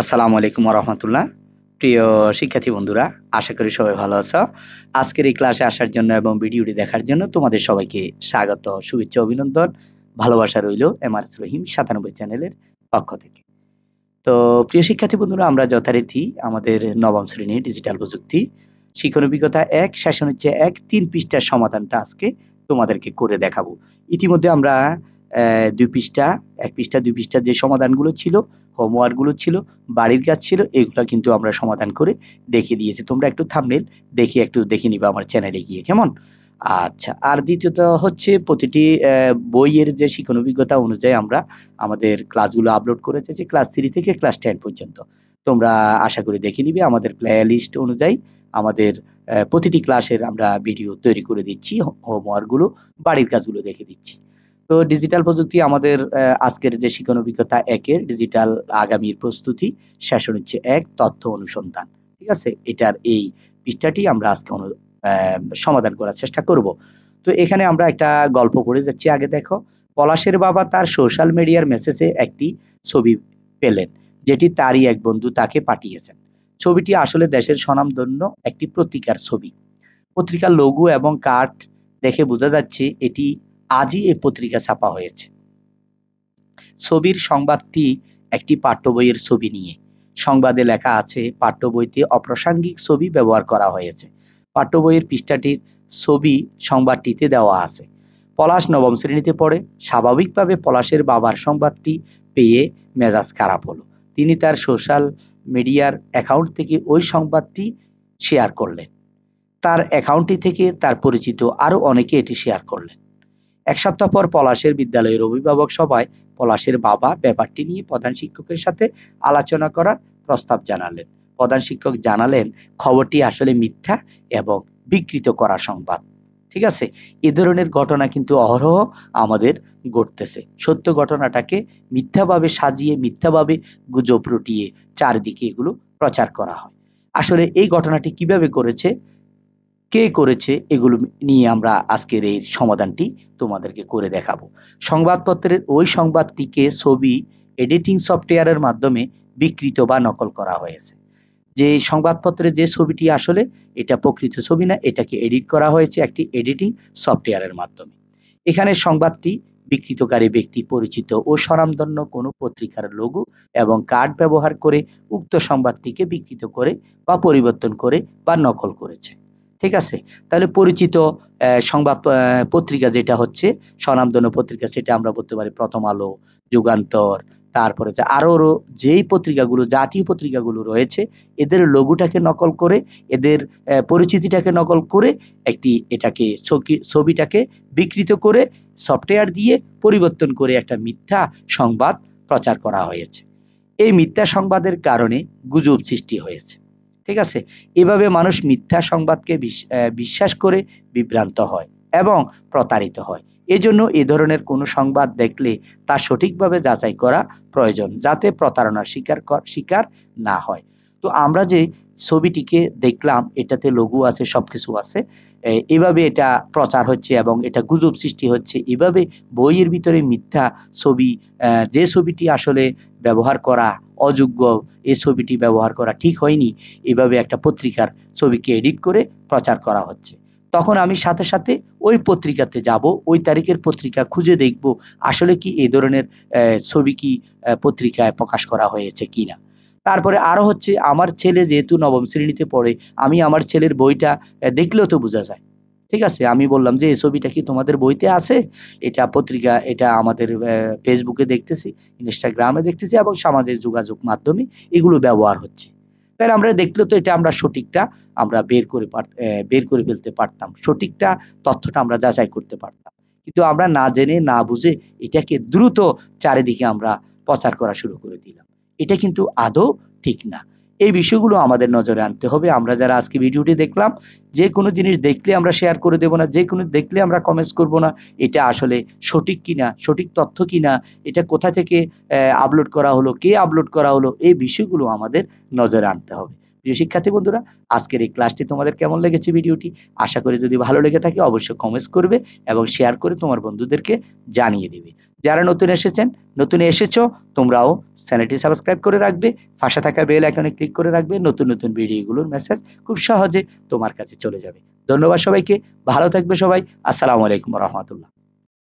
আসসালামু আলাইকুম রহমতুল্লাহ প্রিয় শিক্ষার্থী বন্ধুরা আশা করি সবাই ভালো আছো আজকের এই ক্লাসে আসার জন্য এবং ভিডিওটি দেখার জন্য তোমাদের সবাইকে স্বাগত শুভেচ্ছা অভিনন্দন ভালোবাসা রইল এম আর রহিম সাতানব্বই চ্যানেলের পক্ষ থেকে তো প্রিয় শিক্ষার্থী বন্ধুরা আমরা যথারীতি আমাদের নবম শ্রেণীর ডিজিটাল প্রযুক্তি শিক্ষণ অভিজ্ঞতা এক শাসন হচ্ছে এক তিন পৃষ্ঠার সমাধানটা আজকে তোমাদেরকে করে দেখাবো ইতিমধ্যে আমরা দুই পৃষ্ঠা এক পৃষ্ঠা দুই পৃষ্ঠা যে সমাধানগুলো ছিল হোমওয়ার্কগুলো ছিল বাড়ির কাজ ছিল এগুলো কিন্তু আমরা সমাধান করে দেখে দিয়েছি তোমরা একটু থামনেল দেখে একটু দেখে নিবা আমার চ্যানেলে গিয়ে কেমন আচ্ছা আর দ্বিতীয়ত হচ্ছে প্রতিটি বইয়ের যে শিক্ষণ অভিজ্ঞতা অনুযায়ী আমরা আমাদের ক্লাসগুলো আপলোড করেছে যে ক্লাস থ্রি থেকে ক্লাস টেন পর্যন্ত তোমরা আশা করি দেখে নিবে আমাদের প্লে লিস্ট অনুযায়ী আমাদের প্রতিটি ক্লাসের আমরা ভিডিও তৈরি করে দিচ্ছি হোমওয়ার্কগুলো বাড়ির কাজগুলো দেখে দিচ্ছি তো ডিজিটাল প্রযুক্তি আমাদের আজকের যে শিক্ষণ অভিজ্ঞতা একের ডিজিটাল আগামীর প্রস্তুতি শাসন হচ্ছে এক তথ্য অনুসন্ধান ঠিক আছে এটার এই পৃষ্ঠাটি আমরা আজকে সমাধান করার চেষ্টা করব তো এখানে আমরা একটা গল্প করে যাচ্ছি আগে দেখো পলাশের বাবা তার সোশ্যাল মিডিয়ার মেসেজে একটি ছবি পেলেন যেটি তারই এক বন্ধু তাকে পাঠিয়েছেন ছবিটি আসলে দেশের স্বনামধন্য একটি পত্রিকার ছবি পত্রিকার লঘু এবং কাঠ দেখে বোঝা যাচ্ছে এটি আজই এ পত্রিকা ছাপা হয়েছে ছবির সংবাদটি একটি পাঠ্য বইয়ের ছবি নিয়ে সংবাদে লেখা আছে পাঠ্য বইতে অপ্রাসঙ্গিক ছবি ব্যবহার করা হয়েছে পাঠ্য বইয়ের পৃষ্ঠাটির ছবি সংবাদটিতে দেওয়া আছে পলাশ নবম শ্রেণীতে পড়ে স্বাভাবিকভাবে পলাশের বাবার সংবাদটি পেয়ে মেজাজ খারাপ হলো তিনি তার সোশ্যাল মিডিয়ার অ্যাকাউন্ট থেকে ওই সংবাদটি শেয়ার করলেন তার অ্যাকাউন্টটি থেকে তার পরিচিত আরও অনেকে এটি শেয়ার করলেন এক সপ্তাহ পর পলাশের বিদ্যালয়ের অভিভাবক সভায় পলাশের বাবা ব্যাপারটি নিয়ে প্রধান শিক্ষকের সাথে আলোচনা করার প্রস্তাব জানালেন প্রধান শিক্ষক জানালেন খবরটি আসলে মিথ্যা এবং বিকৃত করা সংবাদ ঠিক আছে এ ধরনের ঘটনা কিন্তু অহরহ আমাদের ঘটতেছে সত্য ঘটনাটাকে মিথ্যাভাবে সাজিয়ে মিথ্যাভাবে গুজব রটিয়ে চারদিকে এগুলো প্রচার করা হয় আসলে এই ঘটনাটি কিভাবে করেছে কে করেছে এগুলো নিয়ে আমরা আজকের এই সমাধানটি তোমাদেরকে করে দেখাবো সংবাদপত্রের ওই সংবাদটিকে ছবি এডিটিং সফটওয়্যারের মাধ্যমে বিকৃত বা নকল করা হয়েছে যে সংবাদপত্রের যে ছবিটি আসলে এটা প্রকৃত ছবি না এটাকে এডিট করা হয়েছে একটি এডিটিং সফটওয়্যারের মাধ্যমে এখানে সংবাদটি বিকৃতকারী ব্যক্তি পরিচিত ও স্বনামধন্য কোনো পত্রিকার লোগো এবং কার্ড ব্যবহার করে উক্ত সংবাদটিকে বিকৃত করে বা পরিবর্তন করে বা নকল করেছে ঠিক আছে তাহলে পরিচিত সংবাদ পত্রিকা যেটা হচ্ছে স্বনামধন্য পত্রিকা সেটা আমরা বলতে পারি প্রথম আলো যুগান্তর তারপরে যে আরও যেই পত্রিকাগুলো জাতীয় পত্রিকাগুলো রয়েছে এদের লঘুটাকে নকল করে এদের পরিচিতিটাকে নকল করে একটি এটাকে ছবিটাকে বিকৃত করে সফটওয়্যার দিয়ে পরিবর্তন করে একটা মিথ্যা সংবাদ প্রচার করা হয়েছে এই মিথ্যা সংবাদের কারণে গুজব সৃষ্টি হয়েছে ঠিক আছে এভাবে মানুষ মিথ্যা সংবাদকে বিশ্বাস করে বিভ্রান্ত হয় এবং প্রতারিত হয় এজন্য এ ধরনের কোনো সংবাদ দেখলে তা সঠিকভাবে যাচাই করা প্রয়োজন যাতে প্রতারণার শিকার শিকার না হয় তো আমরা যে ছবিটিকে দেখলাম এটাতে লঘু আছে সব কিছু আছে এভাবে এটা প্রচার হচ্ছে এবং এটা গুজব সৃষ্টি হচ্ছে এভাবে বইয়ের ভিতরে মিথ্যা ছবি যে ছবিটি আসলে ব্যবহার করা অযোগ্য এই ছবিটি ব্যবহার করা ঠিক হয়নি এভাবে একটা পত্রিকার ছবিকে এডিট করে প্রচার করা হচ্ছে তখন আমি সাথে সাথে ওই পত্রিকাতে যাব ওই তারিখের পত্রিকা খুঁজে দেখব আসলে কি এ ধরনের ছবি কি পত্রিকায় প্রকাশ করা হয়েছে কি না তারপরে আরও হচ্ছে আমার ছেলে যেহেতু নবম শ্রেণীতে পড়ে আমি আমার ছেলের বইটা দেখলেও তো বোঝা যায় ঠিক আছে আমি বললাম যে এই ছবিটা কি তোমাদের বইতে আছে এটা পত্রিকা এটা আমাদের ফেসবুকে দেখতেছি ইনস্টাগ্রামে দেখতেছি এবং সামাজিক যোগাযোগ মাধ্যমে এগুলো ব্যবহার হচ্ছে তাহলে আমরা দেখলে তো এটা আমরা সঠিকটা আমরা বের করে বের করে ফেলতে পারতাম সঠিকটা তথ্যটা আমরা যাচাই করতে পারতাম কিন্তু আমরা না জেনে না বুঝে এটাকে দ্রুত চারিদিকে আমরা প্রচার করা শুরু করে দিলাম এটা কিন্তু আদৌ ঠিক না এই বিষয়গুলো আমাদের নজরে আনতে হবে আমরা যারা আজকে ভিডিওটি দেখলাম যে কোনো জিনিস দেখলে আমরা শেয়ার করে দেব না যে কোনো দেখলে আমরা কমেন্টস করব না এটা আসলে সঠিক কিনা সঠিক তথ্য কিনা এটা কোথা থেকে আপলোড করা হলো কে আপলোড করা হলো এই বিষয়গুলো আমাদের নজরে আনতে হবে প্রিয় শিক্ষার্থী বন্ধুরা আজকের এই ক্লাসটি তোমাদের কেমন লেগেছে ভিডিওটি আশা করি যদি ভালো লেগে থাকে অবশ্যই কমেন্টস করবে এবং শেয়ার করে তোমার বন্ধুদেরকে জানিয়ে দেবে যারা নতুন এসেছেন নতুন এসেছো তোমরাও চ্যানেলটি সাবস্ক্রাইব করে রাখবে পাশে থাকা বেল আইকনে ক্লিক করে রাখবে নতুন নতুন ভিডিওগুলোর মেসেজ খুব সহজে তোমার কাছে চলে যাবে ধন্যবাদ সবাইকে ভালো থাকবে সবাই আসসালামু আলাইকুম রহমতুল্লাহ